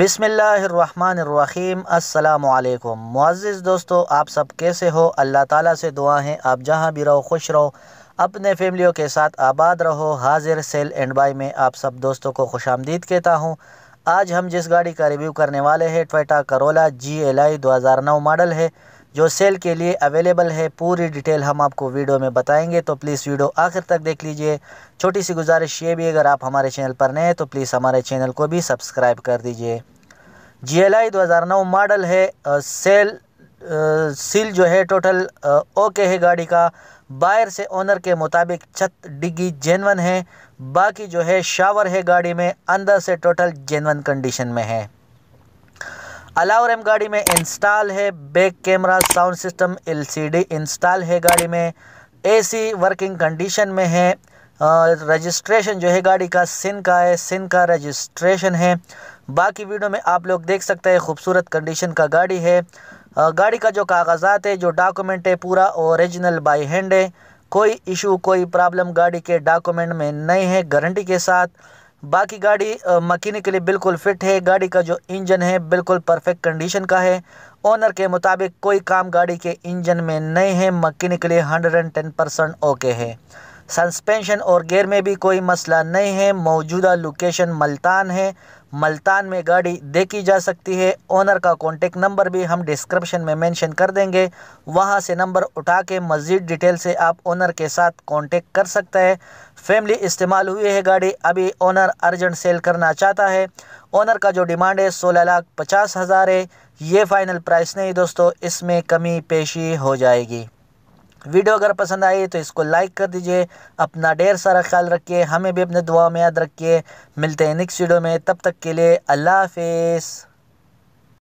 बिसमीम् अल्लाम मुआज़ दोस्तों आप सब कैसे हो अल्लाह ताला से दुआ हैं आप जहाँ भी रहो खुश रहो अपने फैमिलियों के साथ आबाद रहो हाजिर सेल एंड बाई में आप सब दोस्तों को खुश आमदीद कहता हूँ आज हम जिस गाड़ी का रिव्यू करने वाले हैं ट्वेटा करोला जी एल आई दो हज़ार नौ मॉडल है जो सेल के लिए अवेलेबल है पूरी डिटेल हम आपको वीडियो में बताएंगे तो प्लीज़ वीडियो आखिर तक देख लीजिए छोटी सी गुजारिश ये भी अगर आप हमारे चैनल पर नए हैं तो प्लीज़ हमारे चैनल को भी सब्सक्राइब कर दीजिए जी एल आई दो हज़ार नौ मॉडल है सेल सील जो है टोटल ओके है गाड़ी का बायर से ओनर के मुताबिक छत डिग्गी जेनवन है बाकी जो है शावर है गाड़ी में अंदर से टोटल जेनवन कंडीशन में है अलावर एम गाड़ी में इंस्टॉल है back camera sound system LCD install है गाड़ी में एसी वर्किंग कंडीशन में है रजिस्ट्रेशन जो है गाड़ी का सिन का है सिन का रजिस्ट्रेशन है बाकी वीडियो में आप लोग देख सकते हैं खूबसूरत कंडीशन का गाड़ी है गाड़ी का जो कागजात है जो डॉक्यूमेंट है पूरा ओरिजिनल बाई हैंड है कोई इशू कोई प्रॉब्लम गाड़ी के डॉक्यूमेंट में नहीं है गारंटी के साथ बाकी गाड़ी लिए बिल्कुल फिट है गाड़ी का जो इंजन है बिल्कुल परफेक्ट कंडीशन का है ओनर के मुताबिक कोई काम गाड़ी के इंजन में नहीं है एंड 110 परसेंट ओके है सस्पेंशन और गेयर में भी कोई मसला नहीं है मौजूदा लोकेशन मल्तान है मल्तान में गाड़ी देखी जा सकती है ओनर का कॉन्टेक्ट नंबर भी हम डिस्क्रिप्शन में मेंशन कर देंगे वहाँ से नंबर उठा के मज़ीद डिटेल से आप ओनर के साथ कॉन्टेक्ट कर सकते हैं फैमिली इस्तेमाल हुई है गाड़ी अभी ओनर अर्जेंट सेल करना चाहता है ओनर का जो डिमांड है सोलह लाख पचास हज़ार है ये फ़ाइनल प्राइस नहीं दोस्तों इसमें कमी पेशी हो जाएगी वीडियो अगर पसंद आई तो इसको लाइक कर दीजिए अपना ढेर सारा ख्याल रखिए हमें भी अपने दुआ में याद रखिए मिलते हैं नेक्स्ट वीडियो में तब तक के लिए अल्लाह हाफिज़